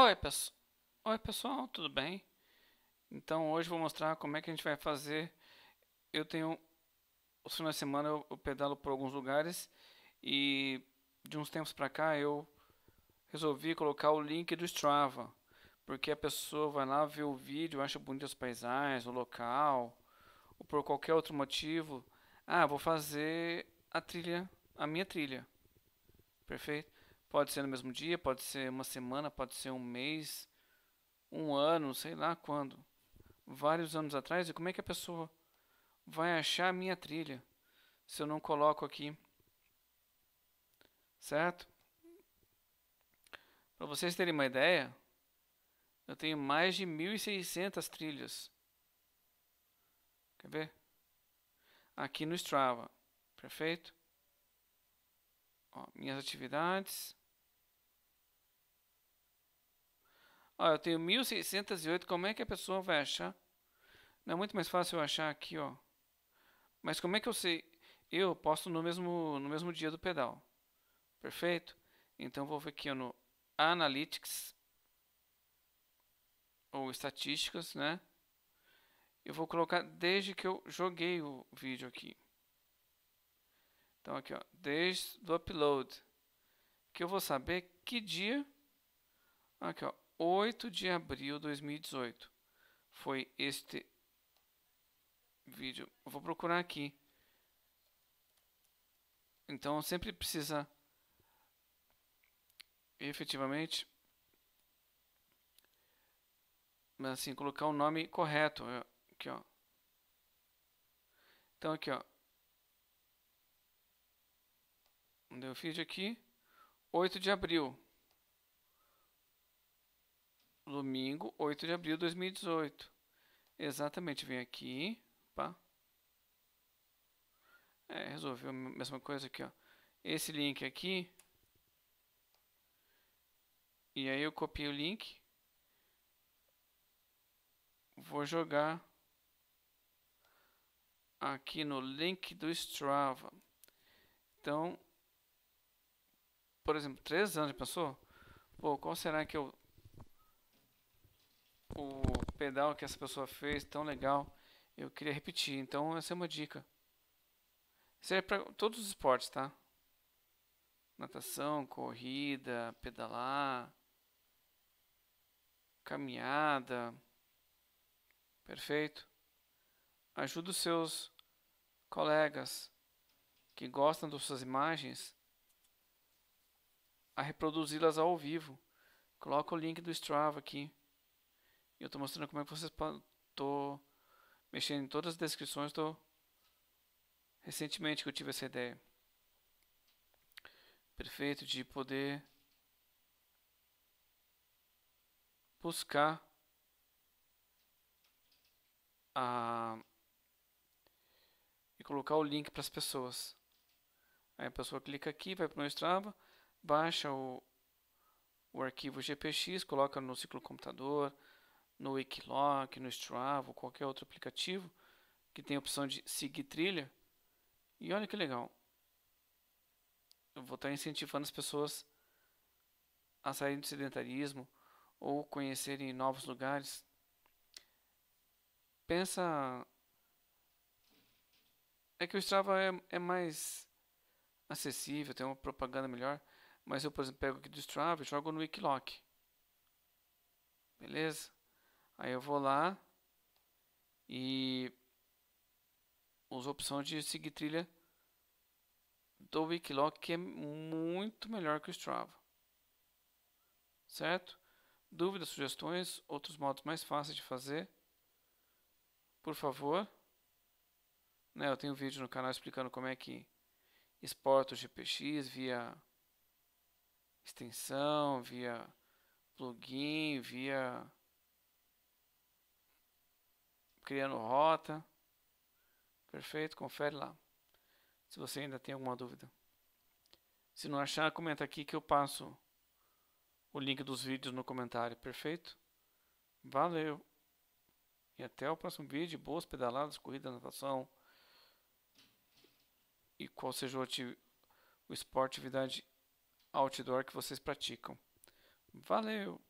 Oi, Oi pessoal, tudo bem? Então hoje vou mostrar como é que a gente vai fazer. Eu tenho os finais de semana eu, eu pedalo por alguns lugares e de uns tempos para cá eu resolvi colocar o link do Strava, porque a pessoa vai lá ver o vídeo, acha bonito as paisagens, o local, ou por qualquer outro motivo, ah, vou fazer a trilha, a minha trilha. Perfeito? Pode ser no mesmo dia, pode ser uma semana, pode ser um mês, um ano, sei lá quando. Vários anos atrás, e como é que a pessoa vai achar a minha trilha se eu não coloco aqui? Certo? Para vocês terem uma ideia, eu tenho mais de 1.600 trilhas. Quer ver? Aqui no Strava. Perfeito? Ó, minhas atividades. Ó, eu tenho 1608, como é que a pessoa vai achar? Não é muito mais fácil eu achar aqui, ó. Mas como é que eu sei? Eu posto no mesmo, no mesmo dia do pedal. Perfeito? Então vou aqui ó, no Analytics ou estatísticas, né? Eu vou colocar desde que eu joguei o vídeo aqui. Então aqui, ó, desde do upload, que eu vou saber que dia aqui, ó, 8 de abril de 2018. Foi este vídeo. vou procurar aqui. Então sempre precisa efetivamente assim colocar o nome correto aqui ó então aqui ó deu feed aqui 8 de abril domingo, 8 de abril de 2018. Exatamente, vem aqui, pá. É, resolveu a mesma coisa aqui, ó. Esse link aqui. E aí eu copio o link. Vou jogar aqui no link do Strava. Então, por exemplo, três anos, de pensou? Pô, qual será que eu o pedal que essa pessoa fez, tão legal. Eu queria repetir, então essa é uma dica. Isso é para todos os esportes, tá? Natação, corrida, pedalar, caminhada. Perfeito? Ajuda os seus colegas que gostam das suas imagens a reproduzi-las ao vivo. Coloca o link do Strava aqui. E eu estou mostrando como é que vocês tô mexendo em todas as descrições do recentemente que eu tive essa ideia. Perfeito de poder buscar a e colocar o link para as pessoas. Aí a pessoa clica aqui, vai para o Strava, baixa o, o arquivo GPX, coloca no ciclo computador, no Wikiloc, no Strava, ou qualquer outro aplicativo que tem a opção de seguir trilha. E olha que legal. Eu vou estar incentivando as pessoas a saírem do sedentarismo ou conhecerem novos lugares. Pensa. É que o Strava é, é mais acessível, tem uma propaganda melhor. Mas eu, por exemplo, pego aqui do Strava e jogo no Wikiloc. Beleza? Aí eu vou lá e uso a opção de seguir trilha do Wikiloc, que é muito melhor que o Strava. Certo? Dúvidas, sugestões, outros modos mais fáceis de fazer? Por favor. Né, eu tenho um vídeo no canal explicando como é que exporta o GPX via extensão, via plugin, via criando rota. Perfeito, confere lá. Se você ainda tem alguma dúvida. Se não achar, comenta aqui que eu passo o link dos vídeos no comentário, perfeito? Valeu! E até o próximo vídeo. Boas pedaladas, corrida, natação. E qual seja o, o esporte, atividade outdoor que vocês praticam. Valeu!